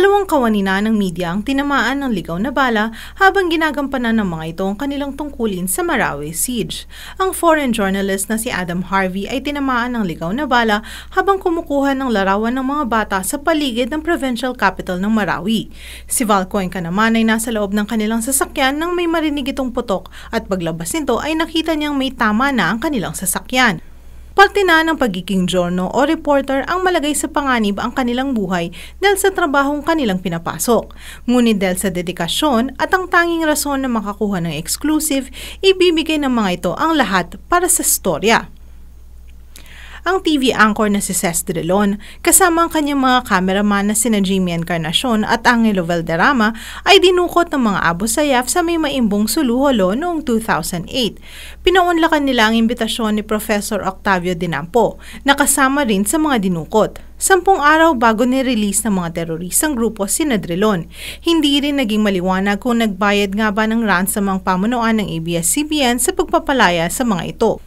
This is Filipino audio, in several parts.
Dalawang kawanina ng media ang tinamaan ng ligaw na bala habang ginagampanan ng mga ito ang kanilang tungkulin sa Marawi Siege. Ang foreign journalist na si Adam Harvey ay tinamaan ng ligaw na bala habang kumukuha ng larawan ng mga bata sa paligid ng provincial capital ng Marawi. Si Val Cuenca naman ay nasa loob ng kanilang sasakyan nang may marinig itong putok at paglabas nito ay nakita niyang may tama na ang kanilang sasakyan. Parte na ng pagiging journo o reporter ang malagay sa panganib ang kanilang buhay dahil sa trabahong kanilang pinapasok. Ngunit dahil sa dedikasyon at ang tanging rason na makakuha ng exclusive, ibibigay ng mga ito ang lahat para sa storya ang TV anchor na si Ces de Leon kasama ang kanyang mga kameraman na sina Jimmy Encarnacion at Angelo Valderrama ay dinukot ng mga Abu Sayyaf sa may maimbong suluholo noong 2008. Pinaunlakan nila ang imbitasyon ni Professor Octavio Dinampo na kasama rin sa mga dinukot sampung araw bago ni-release ng mga teroristang grupo si Nadrelon. Hindi rin naging maliwanag kung nagbayad nga ba ng ransom ang pamunuan ng ABS-CBN sa pagpapalaya sa mga ito.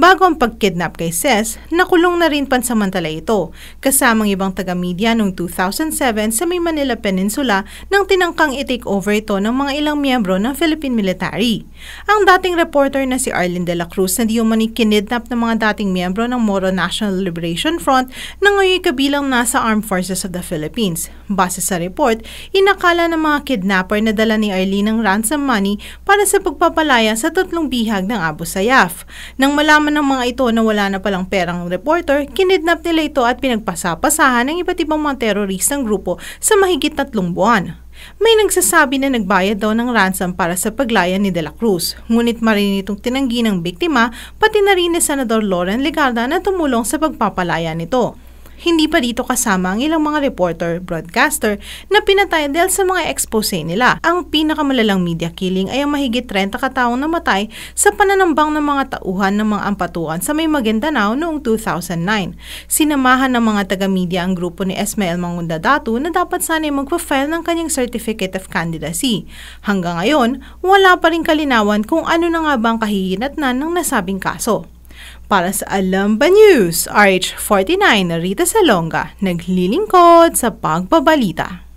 Bago ang pagkidnap kay Ses, nakulong na rin pansamantala ito kasamang ibang taga-media noong 2007 sa may Manila Peninsula nang tinangkang i-take over ito ng mga ilang miyembro ng Philippine military. Ang dating reporter na si Arlene de la Cruz na diumani kinidnap ng mga dating miyembro ng Moro National Liberation Front na ngayon kabilang nasa Armed Forces of the Philippines. Base sa report, inakala ng mga kidnapper na dala ni Arlene ng ransom money para sa pagpapalaya sa tatlong bihag ng Abu Sayyaf. Nang malaman nalaman ng mga ito na wala na palang perang reporter, kinidnap nila ito at pinagpasapasahan ng iba't ibang mga teroristang grupo sa mahigit tatlong buwan. May nagsasabi na nagbayad daw ng ransom para sa paglaya ni De La Cruz, ngunit marin itong tinanggi ng biktima pati na rin ni Senador Loren Legarda na tumulong sa pagpapalaya nito. Hindi pa dito kasama ang ilang mga reporter, broadcaster na pinatay dahil sa mga expose nila. Ang pinakamalalang media killing ay ang mahigit 30 kataong namatay sa pananambang ng mga tauhan ng mga ampatuan sa may Maguindanao noong 2009. Sinamahan ng mga taga-media ang grupo ni Esmael Mangunda Datu na dapat sana ay magpa-file ng kanyang Certificate of Candidacy. Hanggang ngayon, wala pa rin kalinawan kung ano na nga ba ang kahihinatnan ng nasabing kaso. Para sa Alamba News, RH49 Rita Salonga naglilingkod sa pagbabalita.